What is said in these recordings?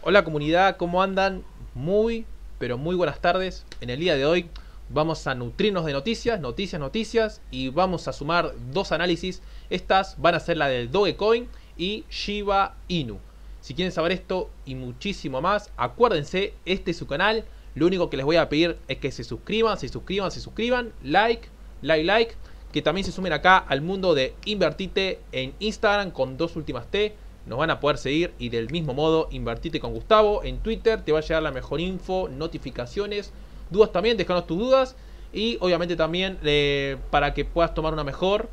Hola comunidad, ¿cómo andan? Muy, pero muy buenas tardes. En el día de hoy vamos a nutrirnos de noticias, noticias, noticias y vamos a sumar dos análisis. Estas van a ser la del Dogecoin y Shiba Inu. Si quieren saber esto y muchísimo más, acuérdense, este es su canal. Lo único que les voy a pedir es que se suscriban, se suscriban, se suscriban, like, like, like, que también se sumen acá al mundo de Invertite en Instagram con dos últimas T nos van a poder seguir y del mismo modo invertirte con Gustavo en Twitter, te va a llegar la mejor info, notificaciones, dudas también, Dejanos tus dudas y obviamente también eh, para que puedas tomar una mejor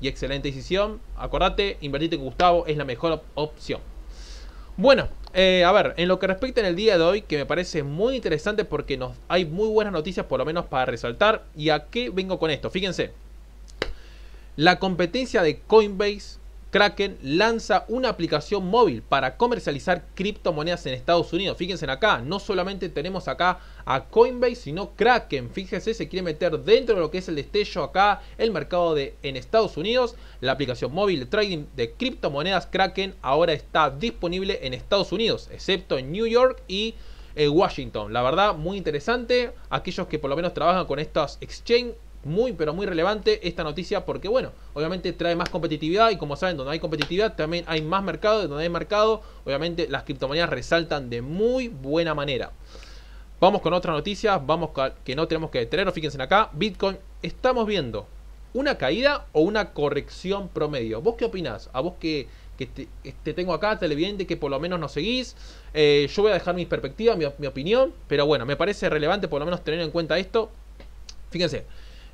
y excelente decisión, acordate, invertirte con Gustavo es la mejor opción. Bueno, eh, a ver, en lo que respecta en el día de hoy, que me parece muy interesante porque nos, hay muy buenas noticias por lo menos para resaltar. ¿Y a qué vengo con esto? Fíjense, la competencia de Coinbase Kraken lanza una aplicación móvil para comercializar criptomonedas en Estados Unidos. Fíjense acá, no solamente tenemos acá a Coinbase, sino Kraken. Fíjense, se quiere meter dentro de lo que es el destello acá, el mercado de, en Estados Unidos. La aplicación móvil de trading de criptomonedas Kraken ahora está disponible en Estados Unidos, excepto en New York y eh, Washington. La verdad, muy interesante. Aquellos que por lo menos trabajan con estas exchange muy, pero muy relevante esta noticia porque, bueno, obviamente trae más competitividad y como saben, donde hay competitividad también hay más mercado, donde hay mercado, obviamente las criptomonedas resaltan de muy buena manera. Vamos con otra noticia, vamos que no tenemos que detenernos, fíjense acá, Bitcoin, estamos viendo una caída o una corrección promedio. ¿Vos qué opinás? A vos que, te, tengo acá, televidente, que por lo menos no seguís, eh, yo voy a dejar mi perspectiva, mi, mi opinión, pero bueno, me parece relevante por lo menos tener en cuenta esto. Fíjense,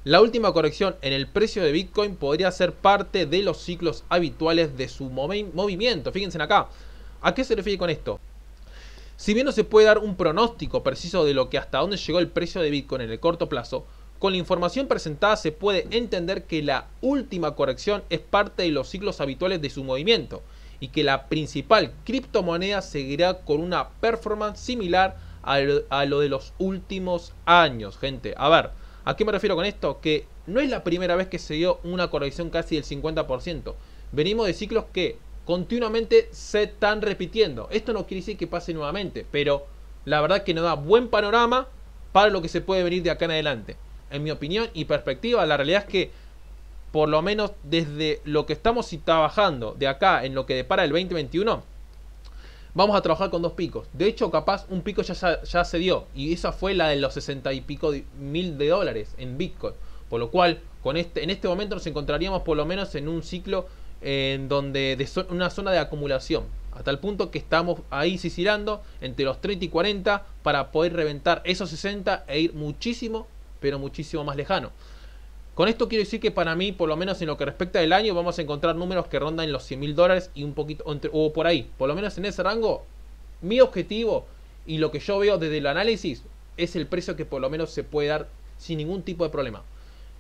la última corrección en el precio de Bitcoin podría ser parte de los ciclos habituales de su movimiento. Fíjense acá. ¿A qué se refiere con esto? Si bien no se puede dar un pronóstico preciso de lo que hasta dónde llegó el precio de Bitcoin en el corto plazo, con la información presentada se puede entender que la última corrección es parte de los ciclos habituales de su movimiento y que la principal criptomoneda seguirá con una performance similar a lo de los últimos años, gente. A ver, ¿A qué me refiero con esto? Que no es la primera vez que se dio una corrección casi del 50%. Venimos de ciclos que continuamente se están repitiendo. Esto no quiere decir que pase nuevamente, pero la verdad que nos da buen panorama para lo que se puede venir de acá en adelante. En mi opinión y perspectiva, la realidad es que por lo menos desde lo que estamos trabajando de acá en lo que depara el 2021, vamos a trabajar con dos picos. De hecho, capaz un pico ya, se dio. Y esa fue la de los 60 y pico mil de dólares en Bitcoin. Por lo cual, con este, en este momento nos encontraríamos por lo menos en un ciclo en donde de una zona de acumulación. Hasta el punto que estamos ahí sisirando entre los 30 y 40 para poder reventar esos 60 e ir muchísimo, pero muchísimo más lejano. Con esto quiero decir que para mí, por lo menos en lo que respecta al año, vamos a encontrar números que rondan los 100 mil dólares y un poquito, entre o por ahí. Por lo menos en ese rango, mi objetivo y lo que yo veo desde el análisis es el precio que por lo menos se puede dar sin ningún tipo de problema.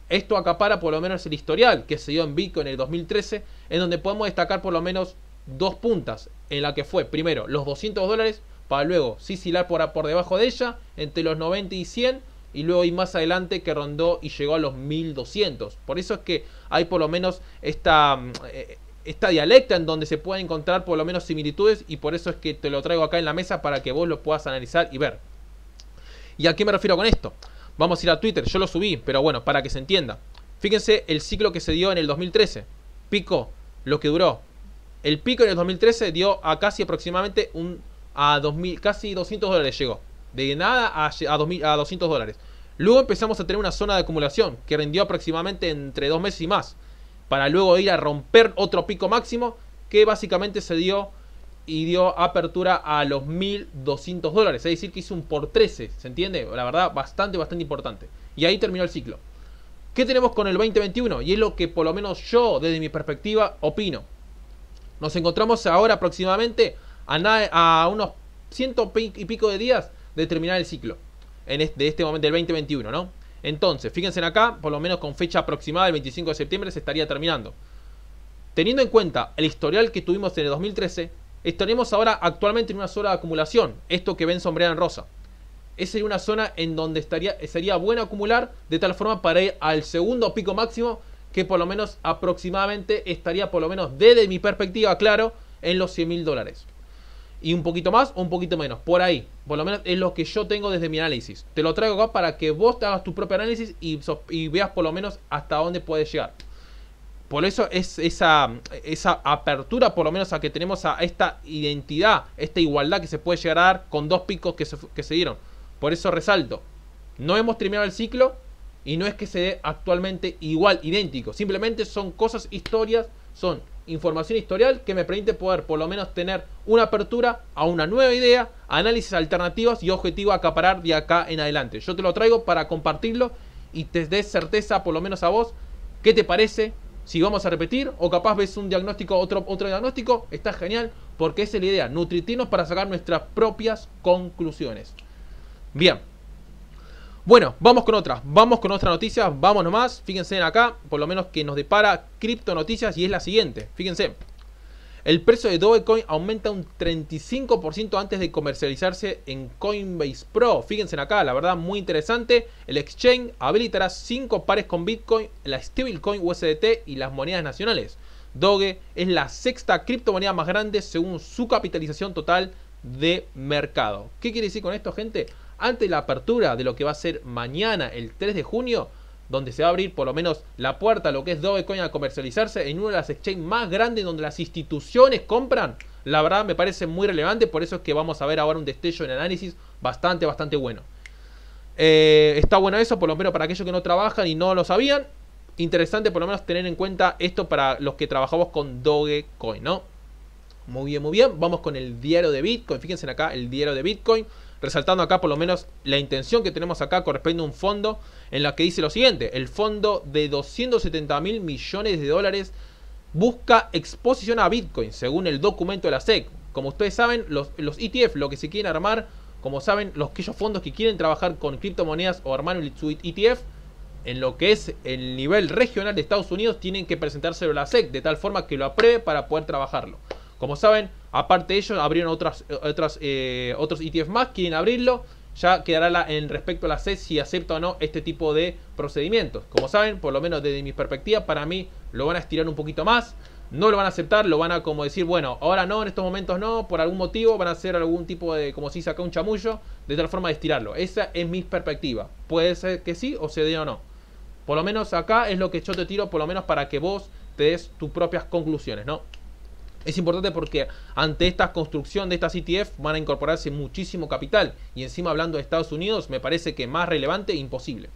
Esto acapara por lo menos el historial que se dio en Bitcoin en el 2013, en donde podemos destacar por lo menos dos puntas, en la que fue primero los 200 dólares, para luego sisilar por, por debajo de ella, entre los 90 y 100 y luego y más adelante que rondó y llegó a los 1200. Por eso es que hay por lo menos esta, mm, eh, esta dialecta en donde se pueden encontrar por lo menos similitudes y por eso es que te lo traigo acá en la mesa para que vos lo puedas analizar y ver. ¿Y a qué me refiero con esto? Vamos a ir a Twitter, yo lo subí, pero bueno, para que se entienda. Fíjense el ciclo que se dio en el 2013. Pico, lo que duró. El pico en el 2013 dio a casi aproximadamente un, a casi 200 dólares llegó. De nada a, a, 2000, a 200 dólares. Luego empezamos a tener una zona de acumulación que rindió aproximadamente entre dos meses y más, para luego ir a romper otro pico máximo que básicamente se dio y dio apertura a los 1.200 dólares, es decir, que hizo un por 13, ¿se entiende? La verdad, bastante, bastante importante. Y ahí terminó el ciclo. ¿Qué tenemos con el 2021? Y es lo que por lo menos yo, desde mi perspectiva, opino. Nos encontramos ahora aproximadamente a, a unos ciento y pico de días de terminar el ciclo en este, de este momento del 2021, ¿no? Entonces, fíjense acá, por lo menos con fecha aproximada del 25 de septiembre se estaría terminando. Teniendo en cuenta el historial que tuvimos en el 2013, estaremos ahora actualmente en una zona de acumulación, esto que ven sombreado en rosa. Esa sería una zona en donde estaría, sería bueno acumular de tal forma para ir al segundo pico máximo que por lo menos aproximadamente estaría por lo menos desde mi perspectiva, claro, en los 100 mil dólares y un poquito más o un poquito menos, por ahí. Por lo menos es lo que yo tengo desde mi análisis. Te lo traigo acá para que vos te hagas tu propio análisis y, veas por lo menos hasta dónde puedes llegar. Por eso es esa, esa apertura, por lo menos a que tenemos a esta identidad, esta igualdad que se puede llegar a dar con dos picos que se, que se dieron. Por eso resalto, no hemos terminado el ciclo y no es que se dé actualmente igual, idéntico. Simplemente son cosas, historias, son información historial que me permite poder por lo menos tener una apertura a una nueva idea, análisis alternativas y objetivo acaparar de acá en adelante. Yo te lo traigo para compartirlo y te des certeza, por lo menos a vos, qué te parece, si vamos a repetir o capaz ves un diagnóstico, otro, otro diagnóstico, está genial porque es la idea, nutritirnos para sacar nuestras propias conclusiones. Bien. Bueno, vamos con otra, vamos con otra noticia, vamos nomás, fíjense en acá, por lo menos que nos depara cripto noticias y es la siguiente, fíjense. El precio de Dogecoin aumenta un 35% antes de comercializarse en Coinbase Pro. Fíjense en acá, la verdad muy interesante. El exchange habilitará cinco pares con Bitcoin, la stablecoin USDT y las monedas nacionales. Doge es la sexta criptomoneda más grande según su capitalización total de mercado. ¿Qué quiere decir con esto, gente? ante la apertura de lo que va a ser mañana, el 3 de junio, donde se va a abrir por lo menos la puerta a lo que es Dogecoin a comercializarse en una de las exchanges más grandes donde las instituciones compran. La verdad me parece muy relevante, por eso es que vamos a ver ahora un destello en análisis bastante, bastante bueno. Eh, está bueno eso, por lo menos para aquellos que no trabajan y no lo sabían. Interesante por lo menos tener en cuenta esto para los que trabajamos con Dogecoin, ¿no? Muy bien, muy bien. Vamos con el diario de Bitcoin. Fíjense acá el diario de Bitcoin resaltando acá por lo menos la intención que tenemos acá corresponde a un fondo en la que dice lo siguiente, el fondo de 270 mil millones de dólares busca exposición a Bitcoin, según el documento de la SEC. Como ustedes saben, los, los ETF, lo que se quieren armar, como saben, los aquellos fondos que quieren trabajar con criptomonedas o armar un ETF, e en lo que es el nivel regional de Estados Unidos, tienen que presentárselo a la SEC, de tal forma que lo apruebe para poder trabajarlo. Como saben, aparte de ellos, abrieron otras, otras, eh, otros ETF más, quieren abrirlo. Ya quedará en respecto a la C si acepta o no este tipo de procedimientos. Como saben, por lo menos desde mi perspectiva, para mí lo van a estirar un poquito más. No lo van a aceptar, lo van a como decir, bueno, ahora no, en estos momentos no, por algún motivo van a hacer algún tipo de, como si saca un chamullo, de tal forma de estirarlo. Esa es mi perspectiva. Puede ser que sí o se dé o no. Por lo menos acá es lo que yo te tiro, por lo menos para que vos te des tus propias conclusiones, ¿no? Es importante porque ante esta construcción de esta CTF van a incorporarse muchísimo capital y encima hablando de Estados Unidos me parece que más relevante e imposible.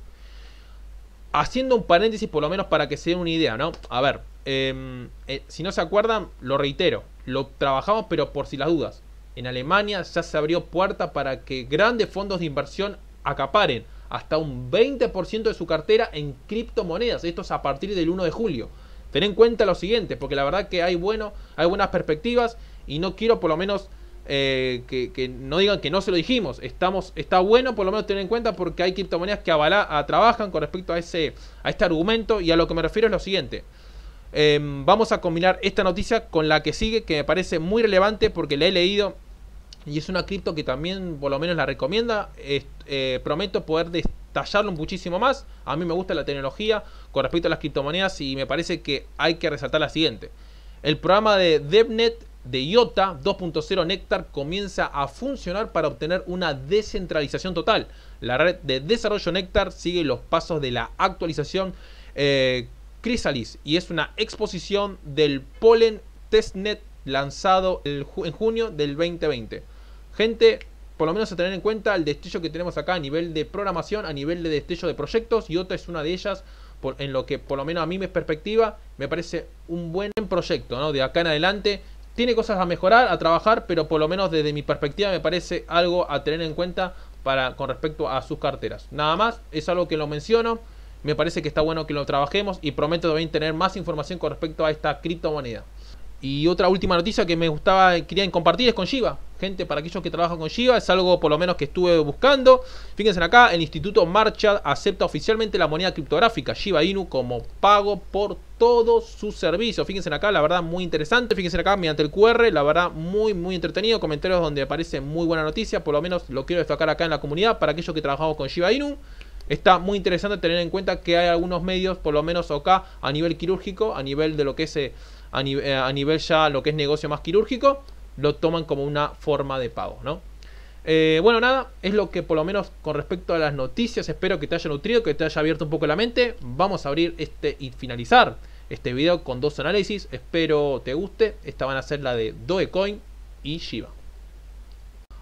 Haciendo un paréntesis por lo menos para que se den una idea, ¿no? A ver, em, eh, si no se acuerdan, lo reitero, lo trabajamos pero por si las dudas. En Alemania ya se abrió puerta para que grandes fondos de inversión acaparen hasta un 20% de su cartera en criptomonedas. Esto es a partir del 1 de julio. Ten en cuenta lo siguiente, porque la verdad que hay, bueno, hay buenas perspectivas y no quiero por lo menos eh, que, no digan que no se lo dijimos. Estamos, está bueno por lo menos tener en cuenta porque hay criptomonedas que avala, trabajan con respecto a, ese, a este argumento y a lo que me refiero es lo siguiente. Em, vamos a combinar esta noticia con la que sigue, que me parece muy relevante porque la he leído y es una cripto que también por lo menos la recomienda. Eh, prometo poder tallarlo muchísimo más. A mí me gusta la tecnología con respecto a las criptomonedas y me parece que hay que resaltar la siguiente. El programa de DevNet de IOTA 2.0 Nectar comienza a funcionar para obtener una descentralización total. La red de desarrollo Nectar sigue los pasos de la actualización eh, Chrysalis y es una exposición del Polen Testnet lanzado en junio del 2020. Gente, por lo menos a tener en cuenta el destello que tenemos acá a nivel de programación, a nivel de destello de proyectos, y otra es una de ellas, en lo que por lo menos a mí me perspectiva, me parece un buen proyecto, ¿no? De acá en adelante. Tiene cosas a mejorar, a trabajar, pero por lo menos desde mi perspectiva me parece algo a tener en cuenta para, con respecto a sus carteras. Nada más, es algo que lo menciono. Me parece que está bueno que lo trabajemos y prometo también tener más información con respecto a esta criptomoneda. Y otra última noticia que me gustaba, querían compartir es con Shiva. Gente, para aquellos que trabajan con Shiva, es algo por lo menos que estuve buscando. Fíjense acá, el Instituto Marcha acepta oficialmente la moneda criptográfica Shiba Inu como pago por todos sus servicios. Fíjense acá, la verdad, muy interesante. Fíjense acá, mediante el QR, la verdad, muy, muy entretenido. Comentarios donde aparece muy buena noticia, por lo menos lo quiero destacar acá en la comunidad para aquellos que trabajamos con Shiba Inu está muy interesante tener en cuenta que hay algunos medios, por lo menos acá, a nivel quirúrgico, a nivel de lo que es eh, eh, a, nivel ya lo que es negocio más quirúrgico, lo toman como una forma de pago, ¿no? Eh, bueno, nada, es lo que por lo menos con respecto a las noticias, espero que te haya nutrido, que te haya abierto un poco la mente. Vamos a abrir este y finalizar este video con dos análisis, espero te guste. Esta van a ser la de Dogecoin y Shiba.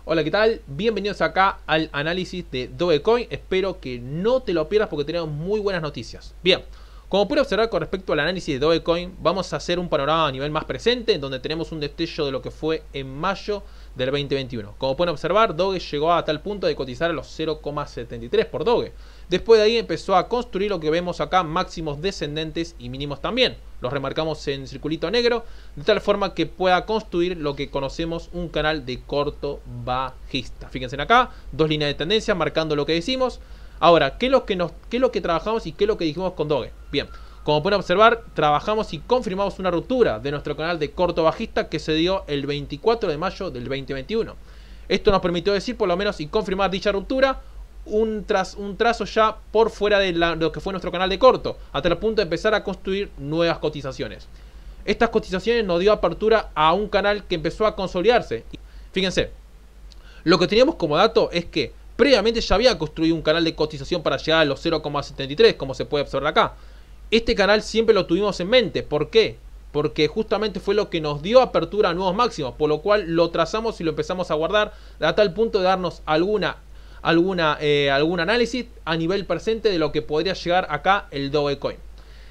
Hola, ¿qué tal? Bienvenidos acá al análisis de Dogecoin. Espero que no te lo pierdas porque tenemos muy buenas noticias. Bien, como pueden observar con respecto al análisis de Dogecoin, vamos a hacer un panorama a nivel más presente, en donde tenemos un destello de lo que fue en mayo del 2021. Como pueden observar, Doge llegó a tal punto de cotizar a los 0,73 por Doge. Después de ahí empezó a construir lo que vemos acá, máximos descendentes y mínimos también. Los remarcamos en circulito negro, de tal forma que pueda construir lo que conocemos un canal de corto bajista. Fíjense acá, dos líneas de tendencia marcando lo que decimos. Ahora, ¿qué es, lo que lo que trabajamos y qué es lo que dijimos con Doge? Bien, como pueden observar, trabajamos y confirmamos una ruptura de nuestro canal de corto bajista que se dio el 24 de mayo del 2021. Esto nos permitió decir por lo menos y confirmar dicha ruptura un, tras, un trazo ya por fuera de lo que fue nuestro canal de corto, hasta el punto de empezar a construir nuevas cotizaciones. Estas cotizaciones nos dio apertura a un canal que empezó a consolidarse. Fíjense, lo que teníamos como dato es que previamente ya había construido un canal de cotización para llegar a los 0,73, como se puede observar acá. Este canal siempre lo tuvimos en mente. ¿Por qué? Porque justamente fue lo que nos dio apertura a nuevos máximos, por lo cual lo trazamos y lo empezamos a guardar a tal punto de darnos alguna, alguna, eh, algún análisis a nivel presente de lo que podría llegar acá el Dogecoin.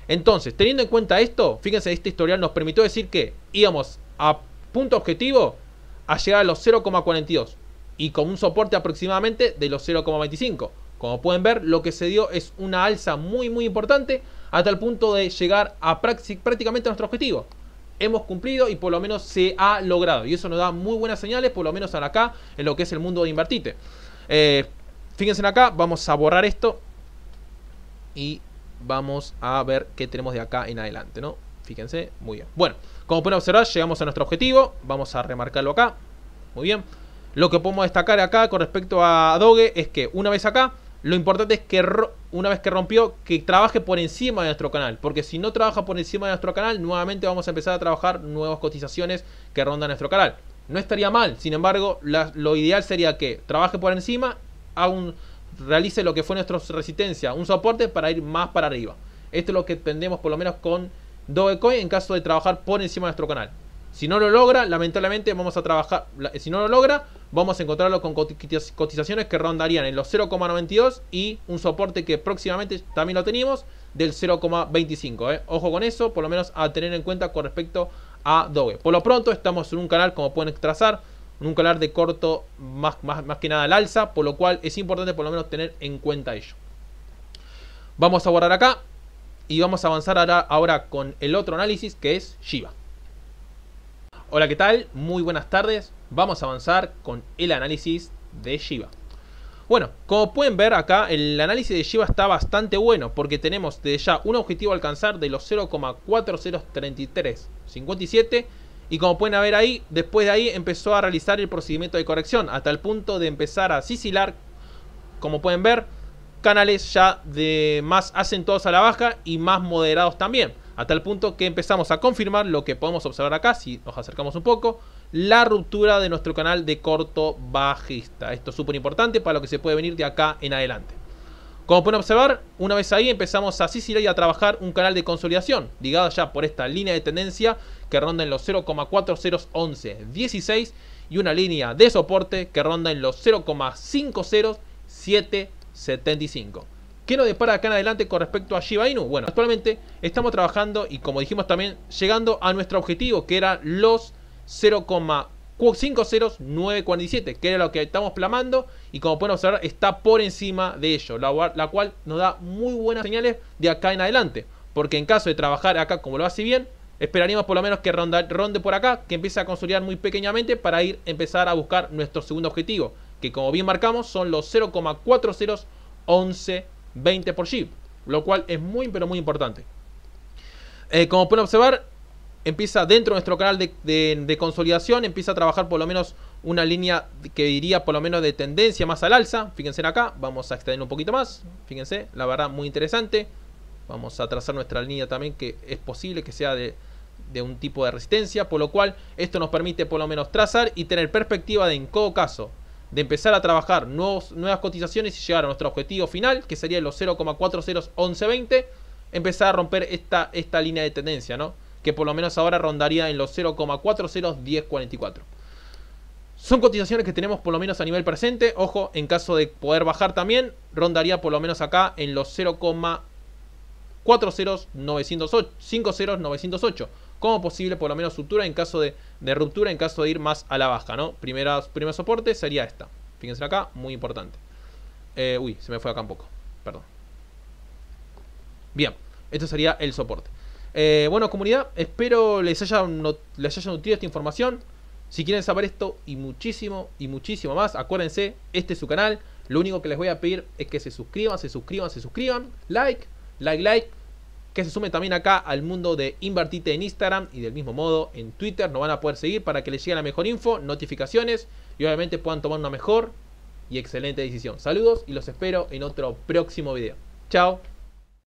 Entonces, teniendo en cuenta esto, fíjense, este historial nos permitió decir que íbamos a punto objetivo a llegar a los 0,42 y con un soporte aproximadamente de los 0,25. Como pueden ver, lo que se dio es una alza muy muy importante hasta el punto de llegar a prácticamente a nuestro objetivo. Hemos cumplido y por lo menos se ha logrado. Y eso nos da muy buenas señales, por lo menos acá, en lo que es el mundo de Invertite. Eh, fíjense acá, vamos a borrar esto y vamos a ver qué tenemos de acá en adelante, ¿no? Fíjense, muy bien. Bueno, como pueden observar, llegamos a nuestro objetivo. Vamos a remarcarlo acá. Muy bien. Lo que podemos destacar acá con respecto a Doge es que una vez acá, lo importante es que una vez que rompió, que trabaje por encima de nuestro canal. Porque si no trabaja por encima de nuestro canal, nuevamente vamos a empezar a trabajar nuevas cotizaciones que rondan nuestro canal. No estaría mal, sin embargo, lo ideal sería que trabaje por encima, aún realice lo que fue nuestra resistencia, un soporte para ir más para arriba. Esto es lo que tendemos por lo menos con Dogecoin en caso de trabajar por encima de nuestro canal. Si no lo logra, lamentablemente vamos a trabajar, si no lo logra, vamos a encontrarlo con cotizaciones que rondarían en los 0,92 y un soporte que próximamente también lo tenemos del 0,25. ¿eh? Ojo con eso, por lo menos a tener en cuenta con respecto a Doge. Por lo pronto estamos en un canal, como pueden trazar, en un canal de corto más, más, más que nada al alza, por lo cual es importante por lo menos tener en cuenta ello. Vamos a guardar acá y vamos a avanzar ahora, ahora con el otro análisis que es Shiba. Hola, ¿qué tal? Muy buenas tardes vamos a avanzar con el análisis de Shiva. Bueno, como pueden ver acá, el análisis de Shiva está bastante bueno porque tenemos desde ya un objetivo a alcanzar de los 0,4033,57 y como pueden ver ahí, después de ahí empezó a realizar el procedimiento de corrección hasta el punto de empezar a sisilar, como pueden ver, canales ya de más acentuados a la baja y más moderados también, hasta el punto que empezamos a confirmar lo que podemos observar acá si nos acercamos un poco, la ruptura de nuestro canal de corto bajista. Esto es súper importante para lo que se puede venir de acá en adelante. Como pueden observar, una vez ahí empezamos a Sicilia a trabajar un canal de consolidación, ligado ya por esta línea de tendencia que ronda en los 0,4011, y una línea de soporte que ronda en los 0,50775. ¿Qué nos depara acá en adelante con respecto a Shiba Inu? Bueno, actualmente estamos trabajando y como dijimos también, llegando a nuestro objetivo que era los 0,50947, que era lo que estamos plamando, y como pueden observar, está por encima de ello, la, cual nos da muy buenas señales de acá en adelante, porque en caso de trabajar acá como lo hace bien, esperaríamos por lo menos que ronde por acá, que empiece a consolidar muy pequeñamente para ir empezar a buscar nuestro segundo objetivo, que como bien marcamos son los 0,401120 por chip, lo cual es muy pero muy importante. Eh, como pueden observar, empieza dentro de nuestro canal de, consolidación, empieza a trabajar por lo menos una línea que diría por lo menos de tendencia más al alza. Fíjense acá, vamos a extender un poquito más. Fíjense, la verdad muy interesante. Vamos a trazar nuestra línea también que es posible que sea de, un tipo de resistencia, por lo cual esto nos permite por lo menos trazar y tener perspectiva de en todo caso de empezar a trabajar nuevas cotizaciones y llegar a nuestro objetivo final, que sería los 0,401120, empezar a romper esta, esta línea de tendencia, ¿no? que por lo menos ahora rondaría en los 0,401044. Son cotizaciones que tenemos por lo menos a nivel presente. Ojo, en caso de poder bajar también, rondaría por lo menos acá en los 0,40908, como posible por lo menos ruptura en caso de, ruptura, en caso de ir más a la baja, ¿no? Primera, primer soporte sería esta. Fíjense acá, muy importante. Eh, uy, se me fue acá un poco, perdón. Bien, esto sería el soporte. Eh, bueno, comunidad, espero les haya, les haya nutrido esta información. Si quieren saber esto y muchísimo y muchísimo más, acuérdense, este es su canal. Lo único que les voy a pedir es que se suscriban, se suscriban, se suscriban. Like, like, like. Que se sumen también acá al mundo de Invertite en Instagram y del mismo modo en Twitter. Nos van a poder seguir para que les llegue la mejor info, notificaciones y obviamente puedan tomar una mejor y excelente decisión. Saludos y los espero en otro próximo video. Chao.